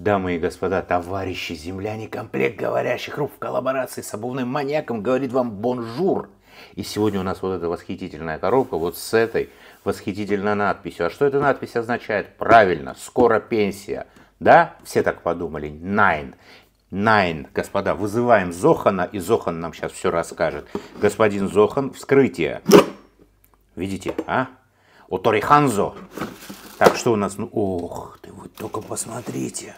Дамы и господа, товарищи земляне, комплект говорящих рук в коллаборации с обувным маньяком говорит вам бонжур. И сегодня у нас вот эта восхитительная коробка вот с этой восхитительной надписью. А что эта надпись означает? Правильно, скоро пенсия. Да? Все так подумали. Найн. Найн, господа, вызываем Зохана, и Зохан нам сейчас все расскажет. Господин Зохан, вскрытие. Видите, а? Ханзо. Так, что у нас? Ну, ох ты, вы только посмотрите.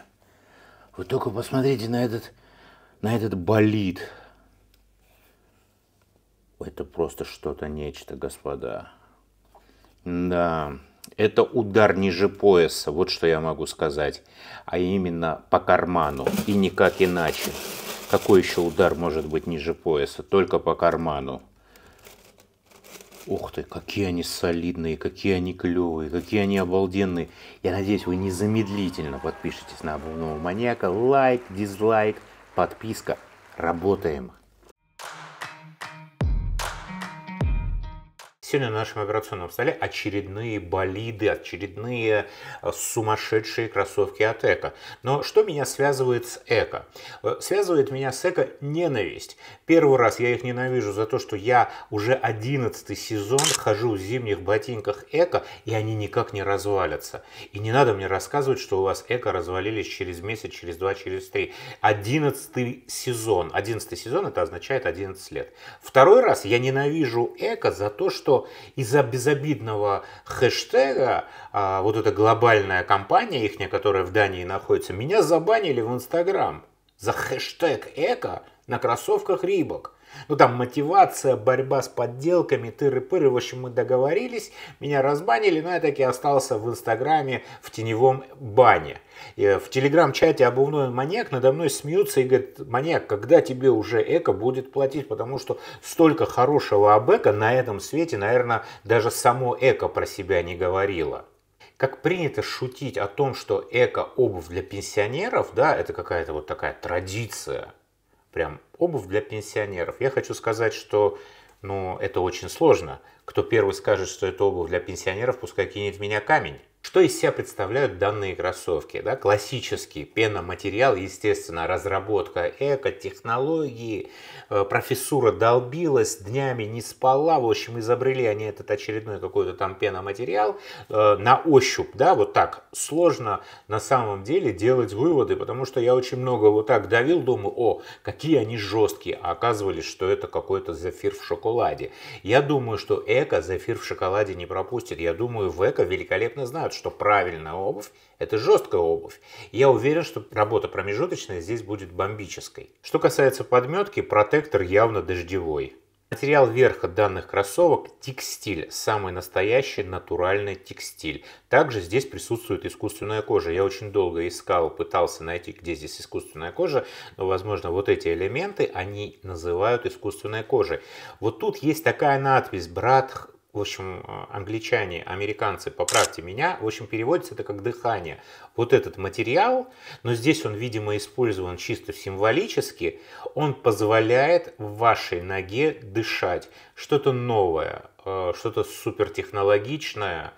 Вы только посмотрите на этот, на этот болид. Это просто что-то нечто, господа. Да, это удар ниже пояса, вот что я могу сказать. А именно по карману, и никак иначе. Какой еще удар может быть ниже пояса? Только по карману ух ты, какие они солидные, какие они клевые, какие они обалденные. Я надеюсь, вы незамедлительно подпишитесь на обувного маньяка. Лайк, дизлайк, подписка. Работаем. на нашем операционном столе очередные болиды, очередные э, сумасшедшие кроссовки от Эко. Но что меня связывает с Эко? Э, связывает меня с Эко ненависть. Первый раз я их ненавижу за то, что я уже 11 сезон хожу в зимних ботинках Эко, и они никак не развалятся. И не надо мне рассказывать, что у вас Эко развалились через месяц, через два, через три. 11 сезон. 11 сезон это означает 11 лет. Второй раз я ненавижу Эко за то, что из-за безобидного хэштега а, вот эта глобальная компания ихняя, которая в Дании находится, меня забанили в Инстаграм за хэштег «эко» на кроссовках «Рибок». Ну там мотивация, борьба с подделками, тыры-пыры, в общем, мы договорились, меня разбанили, но я таки остался в Инстаграме в теневом бане. И э, в Телеграм-чате обувной маньяк надо мной смеются и говорят, маньяк, когда тебе уже эко будет платить, потому что столько хорошего об эко на этом свете, наверное, даже само эко про себя не говорило как принято шутить о том, что эко-обувь для пенсионеров, да, это какая-то вот такая традиция прям обувь для пенсионеров. Я хочу сказать, что ну, это очень сложно. Кто первый скажет, что это обувь для пенсионеров, пускай кинет в меня камень. Что из себя представляют данные кроссовки? Да? Классический пеноматериал, естественно, разработка эко-технологии, э, профессура долбилась, днями не спала, в общем, изобрели они этот очередной какой-то там пеноматериал э, на ощупь, да, вот так сложно на самом деле делать выводы, потому что я очень много вот так давил, думаю, о, какие они жесткие, а оказывались, что это какой-то зефир в шоколаде. Я думаю, что эко зефир в шоколаде не пропустит, я думаю, в эко великолепно знают, знают, что правильная обувь – это жесткая обувь. Я уверен, что работа промежуточная здесь будет бомбической. Что касается подметки, протектор явно дождевой. Материал верха данных кроссовок – текстиль, самый настоящий натуральный текстиль. Также здесь присутствует искусственная кожа. Я очень долго искал, пытался найти, где здесь искусственная кожа, но, возможно, вот эти элементы они называют искусственной кожей. Вот тут есть такая надпись «Брат в общем, э, англичане, американцы, поправьте меня, в общем, переводится это как дыхание. Вот этот материал, но здесь он, видимо, использован чисто символически, он позволяет вашей ноге дышать. Что-то новое, э, что-то супертехнологичное.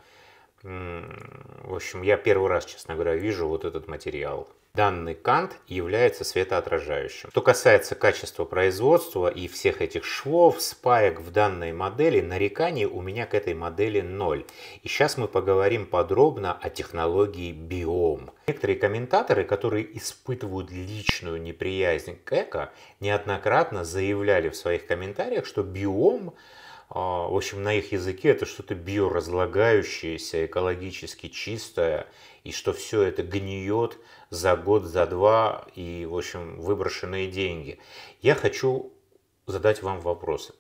В общем, я первый раз, честно говоря, вижу вот этот материал. Данный кант является светоотражающим. Что касается качества производства и всех этих швов, спаек в данной модели, нареканий у меня к этой модели ноль. И сейчас мы поговорим подробно о технологии биом. Некоторые комментаторы, которые испытывают личную неприязнь к эко, неоднократно заявляли в своих комментариях, что биом а, в общем, на их языке это что-то биоразлагающееся, экологически чистое, и что все это гниет за год, за два и, в общем, выброшенные деньги. Я хочу задать вам вопросы.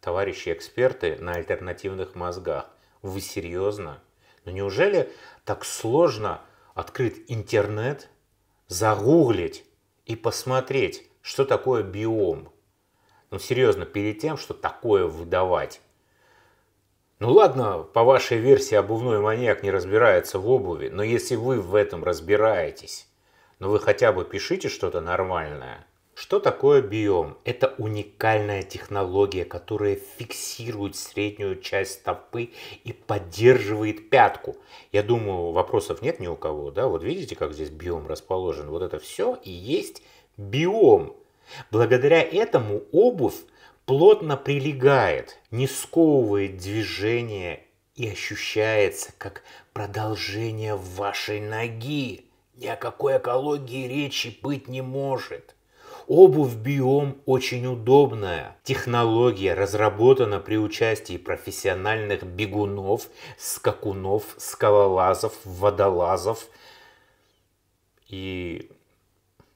Товарищи эксперты на альтернативных мозгах, вы серьезно? Ну неужели так сложно открыть интернет, загуглить и посмотреть, что такое биом? Ну серьезно, перед тем, что такое выдавать. Ну ладно, по вашей версии обувной маньяк не разбирается в обуви, но если вы в этом разбираетесь, но ну вы хотя бы пишите что-то нормальное. Что такое биом? Это уникальная технология, которая фиксирует среднюю часть стопы и поддерживает пятку. Я думаю, вопросов нет ни у кого, да? Вот видите, как здесь биом расположен? Вот это все и есть биом. Благодаря этому обувь плотно прилегает, не сковывает движение и ощущается как продолжение вашей ноги. Ни о какой экологии речи быть не может. Обувь биом очень удобная. Технология разработана при участии профессиональных бегунов, скакунов, скалолазов, водолазов и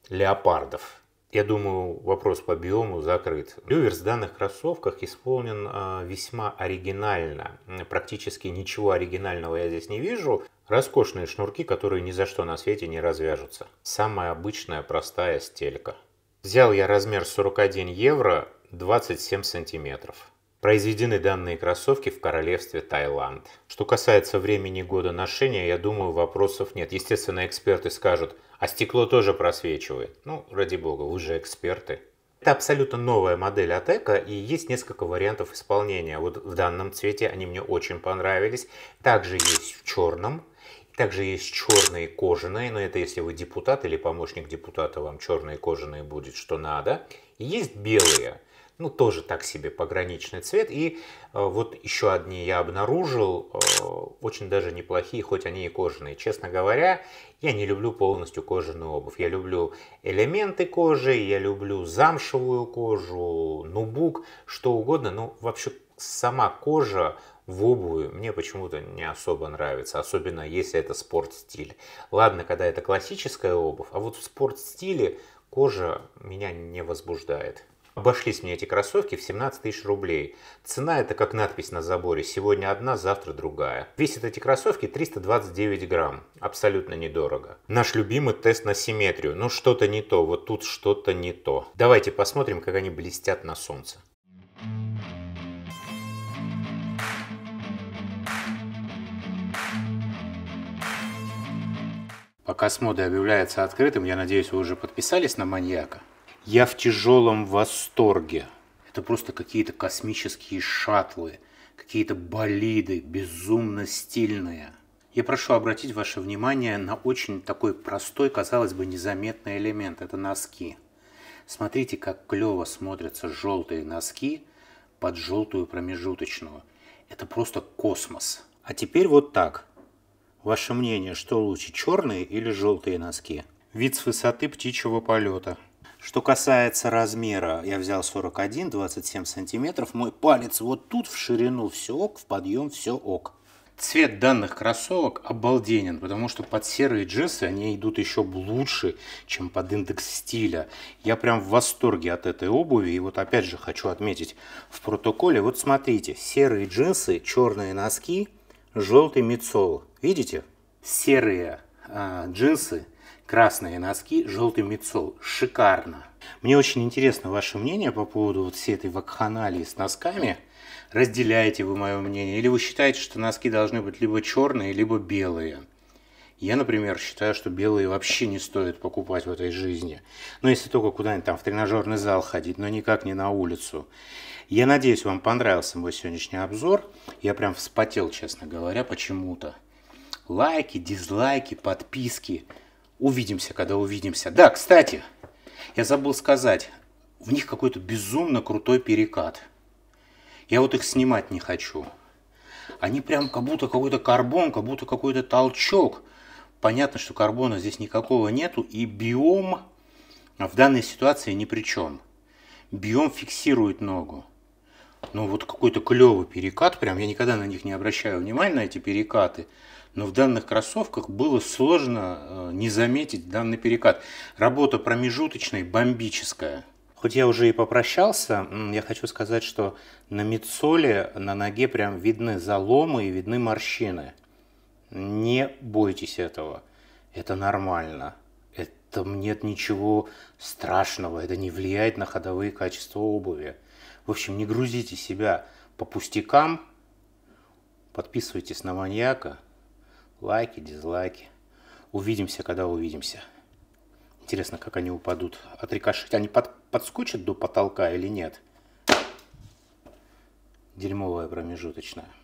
леопардов. Я думаю, вопрос по биому закрыт. Люверс в данных кроссовках исполнен а, весьма оригинально. Практически ничего оригинального я здесь не вижу. Роскошные шнурки, которые ни за что на свете не развяжутся. Самая обычная простая стелька. Взял я размер 41 евро 27 сантиметров. Произведены данные кроссовки в королевстве Таиланд. Что касается времени года ношения, я думаю, вопросов нет. Естественно, эксперты скажут – а стекло тоже просвечивает. Ну, ради бога, вы же эксперты. Это абсолютно новая модель Атека, и есть несколько вариантов исполнения. Вот в данном цвете они мне очень понравились. Также есть в черном, также есть черные кожаные, но это если вы депутат или помощник депутата, вам черные кожаные будет, что надо. И есть белые ну, тоже так себе пограничный цвет. И э, вот еще одни я обнаружил, э, очень даже неплохие, хоть они и кожаные. Честно говоря, я не люблю полностью кожаную обувь. Я люблю элементы кожи, я люблю замшевую кожу, нубук, что угодно. Ну, вообще, сама кожа в обуви мне почему-то не особо нравится, особенно если это спорт-стиль. Ладно, когда это классическая обувь, а вот в спорт-стиле кожа меня не возбуждает. Обошлись мне эти кроссовки в 17 тысяч рублей. Цена это как надпись на заборе. Сегодня одна, завтра другая. Весят эти кроссовки 329 грамм. Абсолютно недорого. Наш любимый тест на симметрию. Ну что-то не то, вот тут что-то не то. Давайте посмотрим, как они блестят на солнце. Пока с модой объявляется открытым, я надеюсь, вы уже подписались на маньяка. Я в тяжелом восторге. Это просто какие-то космические шаттлы, какие-то болиды, безумно стильные. Я прошу обратить ваше внимание на очень такой простой, казалось бы, незаметный элемент. Это носки. Смотрите, как клево смотрятся желтые носки под желтую промежуточную. Это просто космос. А теперь вот так. Ваше мнение, что лучше, черные или желтые носки? Вид с высоты птичьего полета. Что касается размера, я взял 41, 27 сантиметров. Мой палец вот тут в ширину все ок, в подъем все ок. Цвет данных кроссовок обалденен, потому что под серые джинсы они идут еще лучше, чем под индекс стиля. Я прям в восторге от этой обуви. И вот опять же хочу отметить в протоколе. Вот смотрите, серые джинсы, черные носки, желтый мицол. Видите? Серые а, джинсы, красные носки желтый мицол. Шикарно. Мне очень интересно ваше мнение по поводу вот всей этой вакханалии с носками. Разделяете вы мое мнение? Или вы считаете, что носки должны быть либо черные, либо белые? Я, например, считаю, что белые вообще не стоит покупать в этой жизни. Но ну, если только куда-нибудь там в тренажерный зал ходить, но никак не на улицу. Я надеюсь, вам понравился мой сегодняшний обзор. Я прям вспотел, честно говоря, почему-то. Лайки, дизлайки, подписки. Увидимся, когда увидимся. Да, кстати, я забыл сказать, в них какой-то безумно крутой перекат. Я вот их снимать не хочу. Они прям как будто какой-то карбон, как будто какой-то толчок. Понятно, что карбона здесь никакого нету, и биом в данной ситуации ни при чем. Биом фиксирует ногу. Но ну, вот какой-то клевый перекат, прям я никогда на них не обращаю внимания, на эти перекаты но в данных кроссовках было сложно э, не заметить данный перекат. Работа промежуточная, бомбическая. Хоть я уже и попрощался, я хочу сказать, что на мидсоле на ноге прям видны заломы и видны морщины. Не бойтесь этого. Это нормально. это нет ничего страшного. Это не влияет на ходовые качества обуви. В общем, не грузите себя по пустякам. Подписывайтесь на маньяка. Лайки, дизлайки. Увидимся, когда увидимся. Интересно, как они упадут. А От они под, подскочат до потолка или нет? Дерьмовая промежуточная.